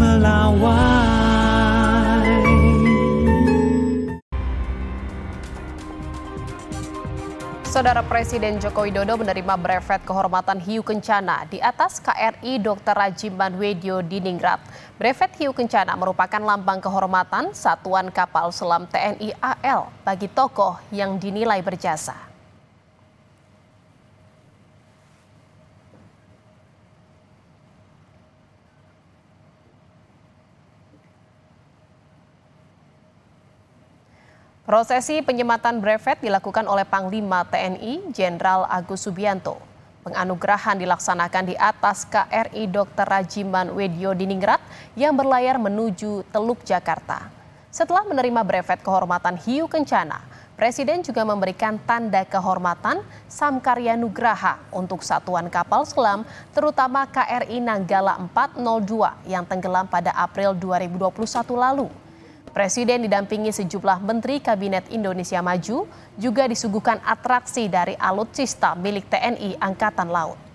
Saudara Presiden Joko Widodo menerima brevet kehormatan hiu kencana di atas KRI Dr. Raji di Ningrat. Brevet hiu kencana merupakan lambang kehormatan Satuan Kapal Selam TNI AL bagi tokoh yang dinilai berjasa. Prosesi penyematan brevet dilakukan oleh Panglima TNI Jenderal Agus Subianto. Penganugerahan dilaksanakan di atas KRI Dr. Rajiman Wedyo Diningrat yang berlayar menuju Teluk Jakarta. Setelah menerima brevet kehormatan hiu kencana, Presiden juga memberikan tanda kehormatan Samkarya Nugraha untuk satuan kapal selam terutama KRI Nanggala 402 yang tenggelam pada April 2021 lalu. Presiden didampingi sejumlah menteri Kabinet Indonesia Maju juga disuguhkan atraksi dari alutsista milik TNI Angkatan Laut.